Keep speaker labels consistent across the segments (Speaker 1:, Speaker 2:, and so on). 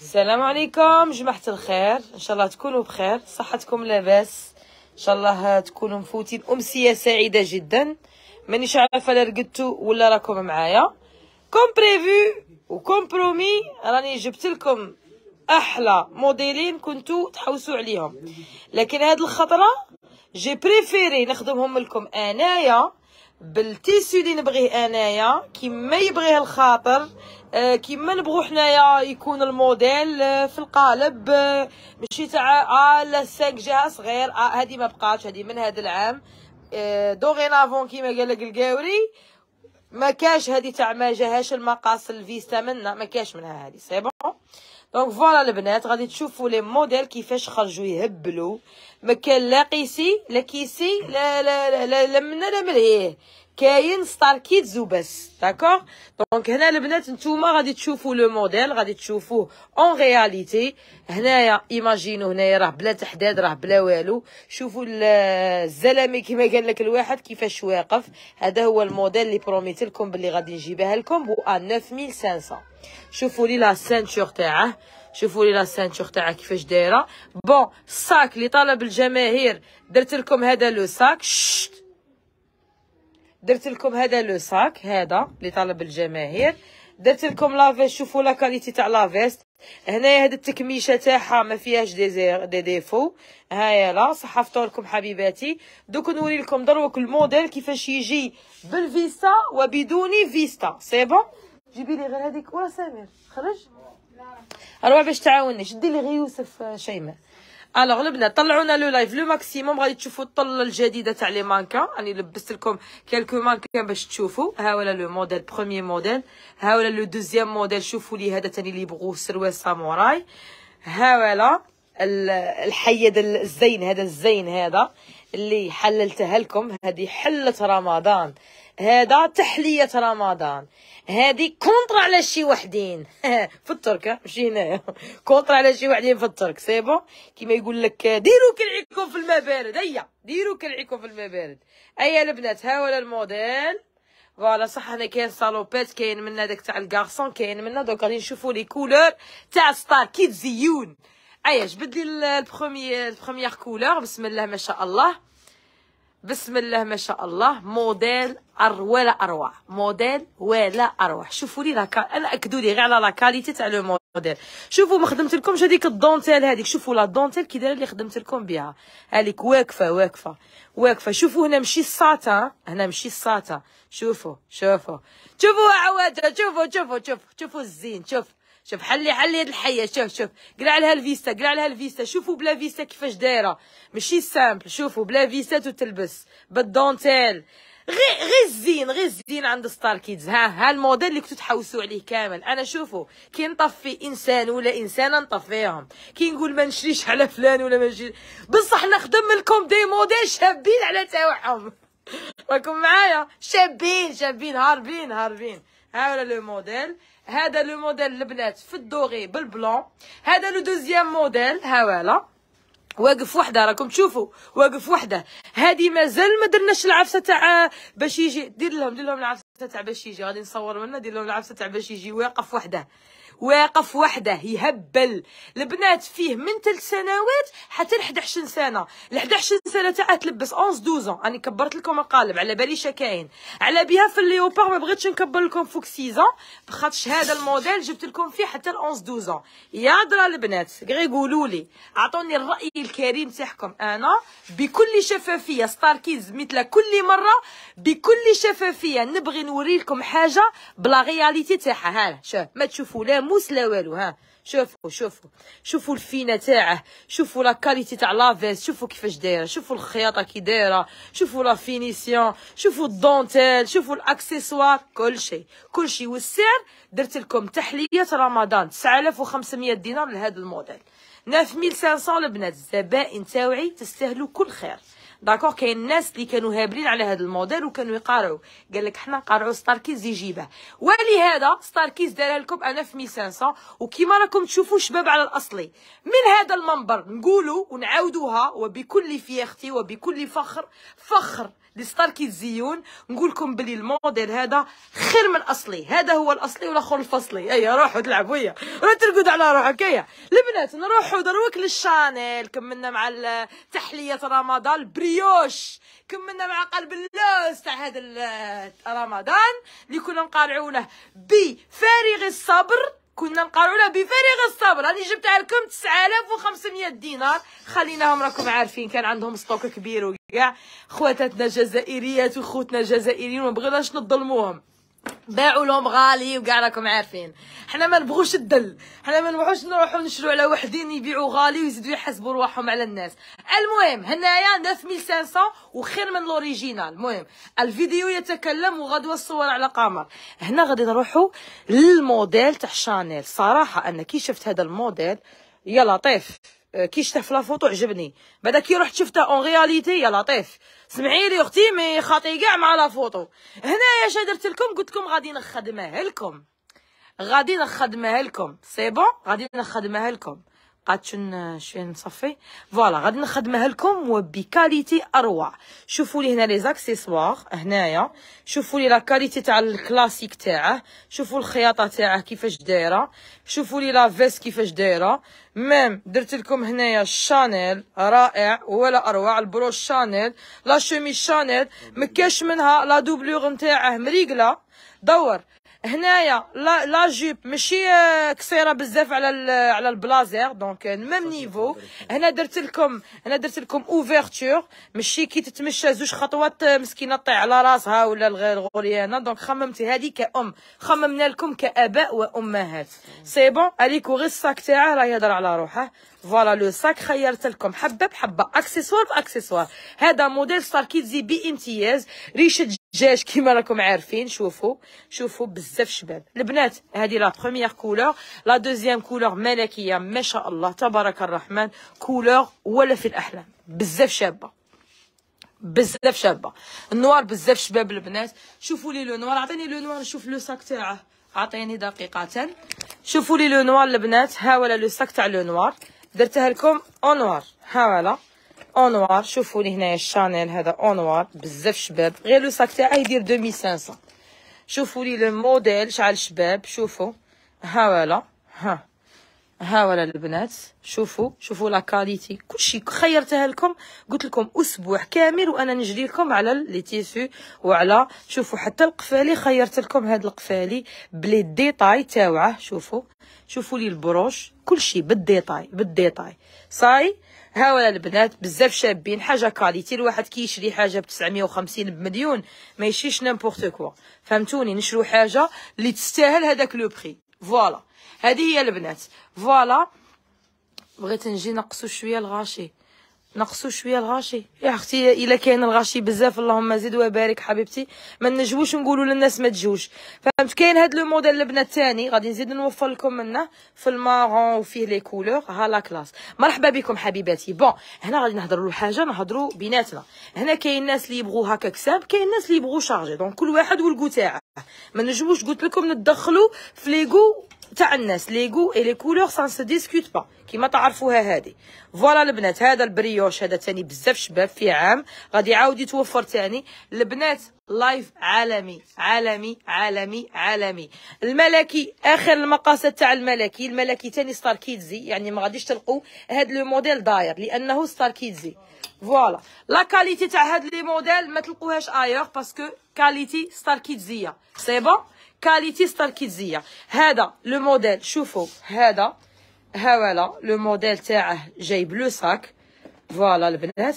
Speaker 1: السلام عليكم جماعة الخير إن شاء الله تكونوا بخير صحتكم لاباس إن شاء الله تكونوا مفوتين أمسية سعيدة جدا مانيش عارفة لا رقدتوا ولا راكم معايا كوم بريفو برومي راني جبت لكم احلى موديلين كنتو تحوسوا عليهم لكن هاد الخطره جي بريفيري نخدمهم لكم انايا بالتيسو اللي نبغيه انايا كيما يبغيه الخاطر كيما نبغو حنايا يكون الموديل في القالب ماشي تاع ا لا 5 جهه صغير هذه ما بقاتش هذه من هذا العام دوغينافون كيما قال لك القاوري ما كاش هذه تاع ما جاهاش المقاس الفيستا منا ما كاش منها هذه سي بون دونك فوالا البنات غادي تشوفوا لي موديل كيفاش خرجوا يهبلوا ما كان لا قيسي لا كيسي لا لا لا, لا, لا منا لا ملهيه كاين ستار كيدز وبس داكوغ دونك هنا البنات نتوما غادي تشوفوا لو موديل غادي تشوفوه اون رياليتي هنايا ايماجينو هنايا راه بلا تحداد راه بلا والو شوفوا الزلامي كما قال لك الواحد كيفاش واقف هذا هو الموديل اللي بروميت لكم باللي غادي نجيبها لكم بو 9500 شوفوا لي لا سانتور تاعه شوفوا لي لا سانتور تاعها كيفاش دايره بون الساك اللي طلب الجماهير درت لكم هذا لو ساك شت درت لكم هذا لو ساك هذا اللي طلب الجماهير درت لكم لافيست شوفوا لا كاليتي تاع لافيست هنايا هاد التكميشه تاعها ما فيهاش دي, زير دي ديفو هايا لا صحفتو لكم حبيباتي دوك نوري لكم دروك الموديل كيفاش يجي بالفيستا وبدون فيستا سي بون جيبي لي غير هذيك ولا سمير خرج اروح باش تعاوني شدي لي غير يوسف آه، شيماء الوغ البنات طلعونا لو لايف لو ماكسيموم غادي تشوفوا الطله الجديده تاع لي مانكا راني لبست لكم كالكو مانكا باش تشوفوا ها ولا لو موديل بروميير موديل ها ولا لو دوزيام موديل شوفوا لي هذا تاني اللي يبغوه سروال ساموراي ها ولا الحيد الزين هذا الزين هذا اللي حللتها لكم هذه حله رمضان هذا تحلية رمضان هذه كونطرا على شي وحدين في الترك ماشي هنايا كونطرا على شي وحدين في الترك سي بون كيما يقول لك ديروا كلعيكم في الماء بارد هيا ديروا كلعيكم في الماء بارد هيا البنات ها ولا الموديل فوالا صح هنا كاين صالوبات كاين من هذاك تاع الكارسون كاين من دوك غادي نشوفوا لي كولور تاع ستار كي تزيون ايا جبد لي البروميير البروميير كولور بسم الله ما شاء الله بسم الله ما شاء الله موديل أر ولا اروع موديل ولا اروع شوفوا لي لاكا انا اكدوا لي غير على لاكاليتي تاع لو موديل شوفوا ما خدمت لكمش هذيك الدونتيل هذيك شوفوا لا دونتيل كي دايره اللي خدمت لكم بها هذيك واقفه واقفه واقفه شوفوا هنا ماشي الساتا هنا ماشي الساتا شوفوا شوفوا شوفوا عواجه شوفوا شوفوا شوفوا شوفوا الزين شوفوا شوف حلي حلي هاد الحيه شوف شوف قلع لها الفيستا قلع لها الفيستا شوفوا بلا فيستا كيفاش دايره ماشي سامبل شوفوا بلا فيستا وتلبس بالدونتيل غير غير الزين غير الزين عند ستار كيدز ها ها الموديل اللي كنتو تحوسوا عليه كامل انا شوفوا كي نطفي انسان ولا انسانه نطفيهم كي نقول ما نشريش على فلان ولا ما نشريش بصح نخدم لكم دي موديل شابين على تاوعهم راكم معايا شابين شابين هاربين هاربين هذا لو موديل هذا لو موديل البنات في الدوغي بالبلون هذا لو دوزيام موديل ولا واقف وحده راكم تشوفوا واقف وحده هذه مازال ما درناش العفسه تاع باش يجي دير لهم دير لهم العفسه تاع باش يجي غادي نصور منها دير لهم العفسه تاع باش يجي واقف وحده واقف وحده يهبل البنات فيه من ثلاث سنوات حتى ل 11 سنه ل 11 سنه تاعها أه تلبس 11 12 انا يعني كبرت لكم القالب على بالي شكاين على بها في الليوبار ما بغيتش نكبر لكم فوق 6 بخاطش هذا الموديل جبت لكم فيه حتى ل 11 12 يا درا البنات غير قولوا لي اعطوني الراي الكريم تاعكم انا بكل شفافيه ستاركيز مثل كل مره بكل شفافيه نبغي نوري لكم حاجه بلا رياليتي تاعها ها شوف ما تشوفوا لا موس لا والو ها شوفوا شوفوا شوفوا الفينه تاعه شوفوا لا كاليتي تاع لافيس شوفوا كيفاش دايره شوفوا الخياطه كي دايره شوفوا لا فينيسيون شوفوا الدونتيل شوفوا الاكسسوار كل شيء كل شيء والسعر درت لكم تحليه رمضان 9500 دينار لهذا الموديل 9500 البنات الزبائن تاوعي تستاهلوا كل خير داكوغ كاين الناس اللي كانوا هابلين على هذا الموديل وكانوا يقارعوا قال لك حنا نقارعوا ستاركيز يجيبه ولهذا ستاركيز دارها لكم انا في 1500 وكما راكم تشوفوا شباب على الاصلي من هذا المنبر نقولوا ونعاودوها وبكل فياختي وبكل فخر فخر لي ستار كيتزيون نقول لكم بلي الموديل هذا خير من الاصلي هذا هو الاصلي والاخر الفصلي اي روحوا تلعبوا ويا راه ترقد على روحك هيا البنات نروحوا دروك للشانيل كملنا مع تحليه رمضان بريوش كملنا مع قلب اللوز تاع هذا رمضان اللي كنا نقارعونه بفارغ الصبر كنا نقارعوا بفارغ الصبر راني جبتها لكم 9500 دينار خليناهم راكم عارفين كان عندهم ستوك كبير كاع خواتاتنا جزائريات وخوتنا جزائريين وما بغيناش نظلموهم باعوا لهم غالي وكاع راكم عارفين حنا ما نبغوش الدل حنا ما نبغوش نروحو نشرو على وحدين يبيعوا غالي ويزيدوا يحسبوا رواحهم على الناس المهم هنايا 9500 وخير من لوريجينال المهم الفيديو يتكلم وغدوه الصور على قمر هنا غادي نروحو للموديل تاع شانيل صراحه انا كي شفت هذا الموديل يا لطيف آه، كي شفته في لافوتو عجبني بعدا كي رحت شفته اون رياليتي يا لطيف سمعي لي اختي مي خاطي كاع مع لافوتو هنايا اش درت لكم قلت لكم غادي نخدمها لكم غادي نخدمها لكم سي بون غادي نخدمها لكم قاتشن شويه آه، نصفي فوالا غادي نخدمها لكم وبكاليتي اروع شوفوا لي هنا لي زاكسيسوار هنايا شوفوا لي لا كاليتي تاع الكلاسيك تاعه شوفوا الخياطه تاعه كيفاش دايره شوفوا لي لا فيس كيفاش دايره ميم درت لكم هنايا شانيل رائع ولا اروع البروش شانيل لا شوميز شانيل مكاش منها لا دوبلور نتاعه مريقله دور هنايا لا لا جوب ماشي آه، قصيره بزاف على على البلازير دونك ميم نيفو هنا درت لكم هنا درت لكم اوفرتور ماشي كي تتمشى زوج خطوات آه، مسكينه تطيح على راسها ولا الغوليانه دونك خممت هذه كأم خممنا لكم كآباء وأمهات سي بون اليكو غير الساك تاعه راه يهضر على روحه فوالا لو ساك خيرت لكم حبه بحبه اكسسوار باكسسوار هذا موديل ستار كيتزي بامتياز ريشه جاج كيما راكم عارفين شوفوا شوفوا بزاف شباب البنات هذه لا بروميير كولور لا دوزيام كولور ملكيه ما شاء الله تبارك الرحمن كولور ولا في الاحلام بزاف شابه بزاف شابه النوار بزاف شباب البنات شوفوا لي لو نوار عطيني لو نوار نشوف لو ساك تاعه عطيني دقيقه شوفوا لي لو نوار البنات ها ولا لو ساك تاع لو نوار درتها لكم اون نوار ها ولا اونوار شوفوا لي هنايا الشانيل هذا اونوار بزاف شباب غير لو ساك تاعه يدير 2500 شوفوا لي لو موديل شعل شباب شوفوا هاولا ها هاولا البنات شوفوا شوفوا لا كاليتي كلشي خيرتها لكم قلت لكم اسبوع كامل وانا نجري لكم على لي تيسو وعلى شوفوا حتى القفالي خيرت لكم هذا القفالي بلي ديتاي تاوعه شوفوا شوفوا لي البروش كلشي بالديتاي بالديتاي صاي ولا البنات بزاف شابين حاجه كاليتي الواحد كيشري حاجه ب 950 بمليون ما يشريش نيمبورت كوا فهمتوني نشرو حاجه اللي تستاهل هذاك لو بري فوالا هذه هي البنات فوالا بغيت نجي نقصو شويه الغاشي نقصوا شويه الغاشي يا اختي الا كاين الغاشي بزاف اللهم زد وبارك حبيبتي ما نجوش نقولوا للناس ما تجوش فهمت كاين هاد لو موديل البنه الثاني غادي نزيد نوفر لكم منه في المارون وفيه لي كولور ها لا كلاس مرحبا بكم حبيباتي بون هنا غادي نهضروا حاجه نهضروا بيناتنا هنا كاين الناس اللي يبغوا هكاك ساب كاين الناس اللي يبغوا شارجي دونك كل واحد والكو تاعه ما نجموش قلت لكم ندخلوا في ليغو تاع الناس ليغو اي لي كولور سان سي ديسكوت با كيما تعرفوها هذه فوالا البنات هذا البريوش هذا تاني بزاف شباب في عام غادي يعاود يتوفر تاني البنات لايف عالمي عالمي عالمي عالمي الملكي اخر المقاصد تاع الملكي الملكي تاني ستار كيدزي يعني ما غاديش تلقوا هاد لو موديل داير لانه ستار كيدزي فوالا لا كاليتي تاع هاد لي موديل ما تلقوهاش ايور باسكو كاليتي ستار كيدزيه سي بون كاليتي ستار كيدزيه هذا لو موديل شوفوا هذا ها ولا لو موديل تاعه جايب لو ساك فوالا البنات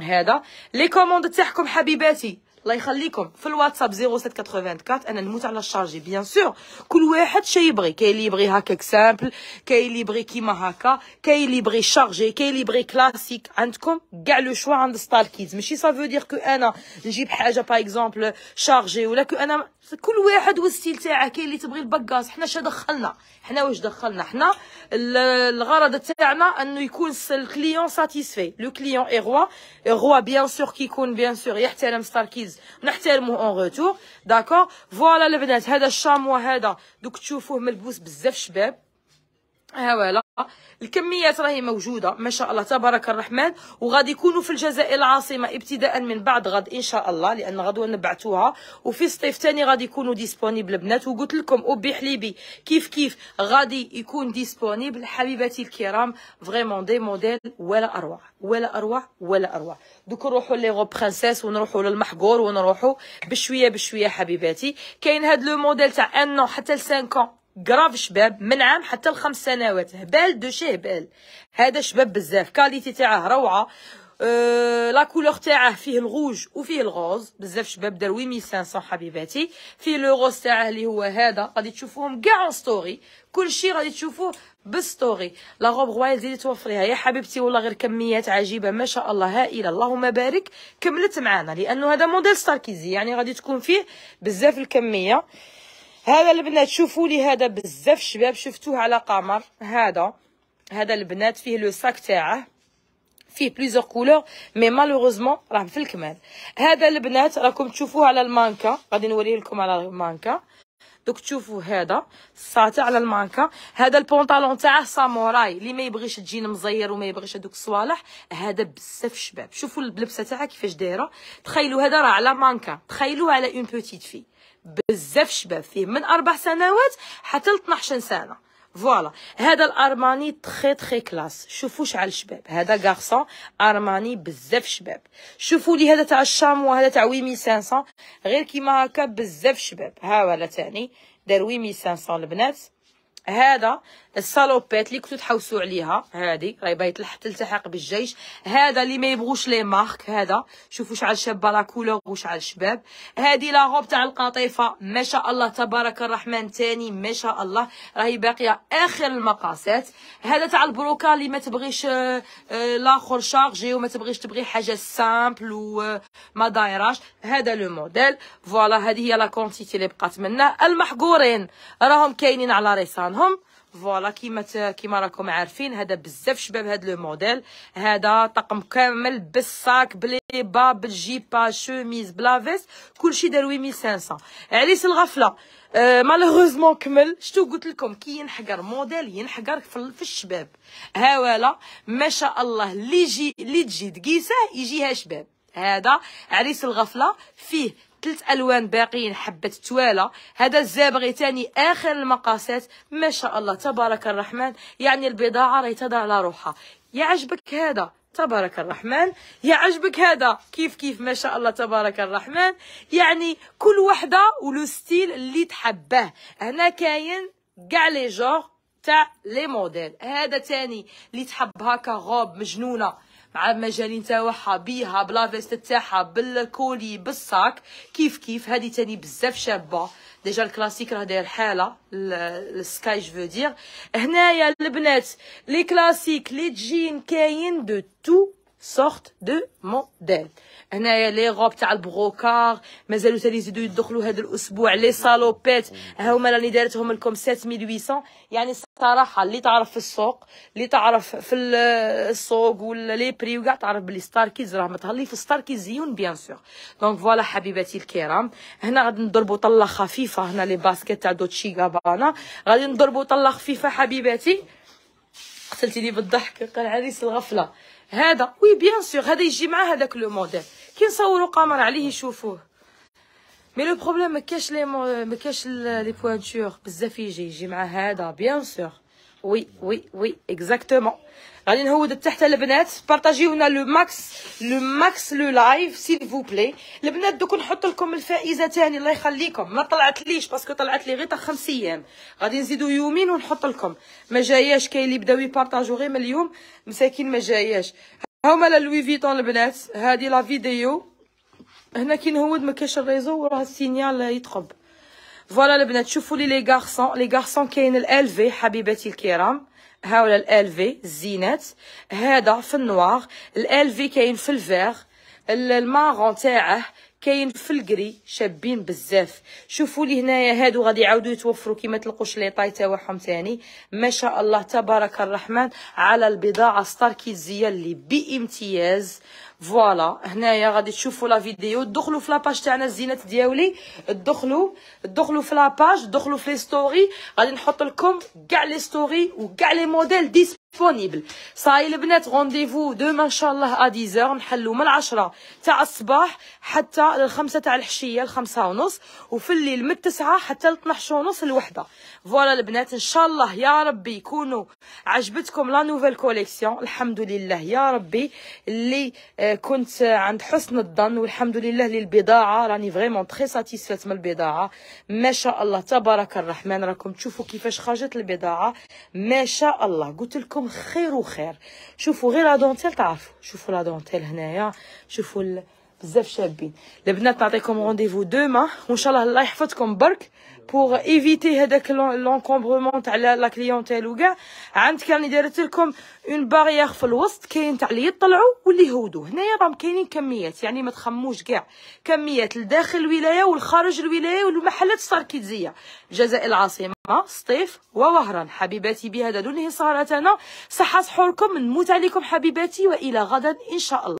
Speaker 1: هذا لي كوموند تاعكم حبيباتي الله يخليكم في الواتساب 0784 انا نموت على الشارجي بيان سور كل واحد شي يبغي كاين اللي يبغي هكاك سامبل كاين اللي يبغي كيما هكا كاين اللي يبغي شارجي كاين اللي يبغي كلاسيك عندكم كاع لو شوا عند ستار كيدز ماشي سافو دير كو انا نجيب حاجه با اكزومبل شارجي ولا كو انا كل واحد والستيل تاعه كاين اللي تبغي البكاز حنا اش دخلنا حنا واش دخلنا حنا الغرض تاعنا انه يكون الكليون ساتيسفي لو كليون اي روا روا بيان سور كيكون بيان سور يحترم ستار كيدز العز نحترموه اون غوتور داكوغ فوالا البنات هذا الشاموا هذا دوك تشوفوه ملبوس بزاف شباب ها الكميات راهي موجوده ما شاء الله تبارك الرحمن وغادي يكونوا في الجزائر العاصمه ابتداء من بعد غد ان شاء الله لان غدو نبعتوها وفي الصيف ثاني غادي يكونوا ديسبونيبل بنات وقلت لكم اوبي حليبي كيف كيف غادي يكون ديسبونيبل حبيباتي الكرام فريمون دي موديل ولا اروع ولا اروع ولا اروع دوك نروحوا لي غو برانسيس ونروحوا للمحقور ونروحوا بشويه بشويه حبيباتي كاين هاد لو موديل تاع ان حتى ل 5 كراف شباب من عام حتى لخمس سنوات هبال دو شي هبال هذا شباب بزاف كاليتي تاعه روعه أه لا كولور تاعه فيه الغوج وفيه الغوز بزاف شباب دار 8500 حبيباتي فيه لو غوز تاعه اللي هو هذا غادي تشوفوهم كاع اون ستوري كلشي غادي تشوفوه بالستوري لا روب رويال زيدي توفريها يا حبيبتي والله غير كميات عجيبه ما شاء الله هائله اللهم بارك كملت معانا لانه هذا موديل ستاركيزي يعني غادي تكون فيه بزاف الكميه هذا البنات شوفوا لي هذا بزاف شباب شفتوه على قمر هذا هذا البنات فيه لو ساك تاعه فيه بليزيور كولور مي مالوغوزمون راه في الكمال هذا البنات راكم تشوفوه على المانكا غادي نوريه لكم على المانكا دوك تشوفوا هذا الساطع على المانكا هذا البونطالون تاعه ساموراي اللي ما يبغيش تجين مزير وما يبغيش هذوك الصوالح هذا بزاف شباب شوفوا اللبسه تاعها كيفاش دايره تخيلوا هذا راه على مانكا تخيلوه على اون بوتيت في بزاف شباب فيه من اربع سنوات حتى ل 12 سنه فوالا هذا الارماني تخي تخي كلاس شوفوا شعل شباب هذا غارسون ارماني بزاف شباب شوفوا لي هذا تاع الشامو هذا تاع 8500 غير كيما هكا بزاف شباب ها ولا ثاني دار 8500 البنات هذا السالوبات اللي كنتو تحوسوا عليها هذه راهي باغي تلتحق بالجيش هذا اللي ما يبغوش لي مارك هذا شوفوا شحال شابه لا كولور وشحال شباب هذه لا روب تاع القطيفه ما شاء الله تبارك الرحمن تاني ما شاء الله راهي باقيه اخر المقاسات هذا تاع البروكا اللي ما تبغيش آه، آه، لاخر شارجي وما تبغيش تبغي حاجه سامبل وما آه، دايراش هذا لو موديل فوالا هذه هي لا كونتيتي اللي بقات منا المحقورين راهم كاينين على ريسان ديالهم فوالا كيما كيما راكم عارفين هذا بزاف شباب هذا لو موديل هذا طقم كامل بالصاك بلي با بالجيبا شوميز فيس كلشي دار 8500 عريس الغفله آه مالوغوزمون كمل شتو قلت لكم كي ينحقر موديل ينحقر في الشباب ولا ما شاء الله اللي يجي اللي تجي تقيسه يجيها شباب هذا عريس الغفله فيه ثلاث الوان باقيين حبه تواله هذا الزبغي ثاني اخر المقاسات ما شاء الله تبارك الرحمن يعني البضاعه راهي تضع على روحها يعجبك هذا تبارك الرحمن يعجبك هذا كيف كيف ما شاء الله تبارك الرحمن يعني كل وحده ولو ستيل اللي تحبه هنا كاين كاع لي جور تاع لي موديل هذا تاني اللي تحب هكا غوب مجنونه مع مجانين تاعها بيها بلا فيست تاعها بالكولي بالصاك كيف كيف هذه تاني بزاف شابه ديجا الكلاسيك راه داير حاله السكاي جو دير هنايا البنات لي كلاسيك لي جين كاين دو تو سورت دو موديل هنايا لي غوب تاع البروكار مازالو تاني يزيدو يدخلوا هذا الاسبوع لي سالوبيت ها هما راني دارتهم لكم 7800 يعني صراحه اللي تعرف في السوق اللي تعرف في السوق ولا لي بري وكاع تعرف بلي ستار كيز راه متهلي في ستار كيز زيون بيان سور دونك فوالا حبيباتي الكرام هنا غادي نضربوا طله خفيفه هنا لي باسكيت تاع دوتشي غابانا غادي نضربوا طله خفيفه حبيباتي قتلتيني بالضحك قال عريس الغفله هذا وي بيان سور هذا يجي مع هذاك لو موديل كي نصوروا قمر عليه يشوفوه مي لو بروبليم ما كاش لي ما كاش لي بوانتور بزاف يجي يجي مع هذا بيان سور وي وي وي اكزاكتومون غادي نهود تحت البنات بارطاجيونا لو ماكس لو ماكس لو لايف سيل فو بلي البنات دوك نحط لكم الفائزه تاني الله يخليكم ما طلعت ليش باسكو طلعت لي غير تاع خمس ايام غادي نزيدو يومين ونحط لكم ما جاياش كاين اللي بداو يبارطاجو غير من اليوم مساكين ما جاياش هاهما لوي فيتون البنات هادي لا فيديو هنا كي نهود ما كاش الريزو وراه السينيال يتقب فوالا البنات شوفوا لي لي غارسون لي غارسون كاين الالفي حبيباتي الكرام هاولا الالفي الزينات هذا في النوار الالفي كاين في الفيغ المارون تاعه كاين في الكري شابين بزاف شوفوا لي هنايا هادو غادي يعاودوا يتوفروا كي ما تلقوش لي طاي تاعهم ثاني ما شاء الله تبارك الرحمن على البضاعه كيزيا اللي بامتياز فوالا هنايا غادي تشوفوا لا فيديو دخلوا في لاباج تاعنا الزينات دياولي دخلوا دخلوا في لاباج دخلوا في لي ستوري غادي نحط لكم كاع لي ستوري وكاع لي موديل ديسپونيبل ديسبونيبل صاي البنات رونديفو دوما ان شاء الله ا 10 نحلوا من 10 تاع الصباح حتى الأربعة للخمسة تاع الحشية الخمسة ونص وفي الليل من التسعة حتى لطنحشة ونص الوحدة فوالا البنات إن شاء الله يا ربي يكونوا عجبتكم لا نوفيل كوليكسيون الحمد لله يا ربي اللي آه، كنت عند حسن الظن والحمد لله للبضاعة راني فريمون تخي ساتيسفات من البضاعة ما شاء الله تبارك الرحمن راكم تشوفوا كيفاش خرجت البضاعة ما شاء الله قلت لكم خير وخير شوفوا غير لا دونتيل تعرفوا شوفوا لا دونتيل هنايا شوفوا بزاف شابين البنات نعطيكم رونديفو دوما وان شاء الله الله يحفظكم برك بوغ ايفيتي هذاك لونكومبرومون تاع لا كليونتيل وكاع عند كان دارت لكم اون باريير في الوسط كاين تاع اللي يطلعوا واللي يهودوا هنايا راهم كاينين كميات يعني ما تخموش كاع كميات لداخل الولايه والخارج الولايه والمحلات صار كي الجزائر العاصمه سطيف ووهران حبيباتي بهذا ننهي سهرتنا صحه سحوركم نموت عليكم حبيباتي والى غدا ان شاء الله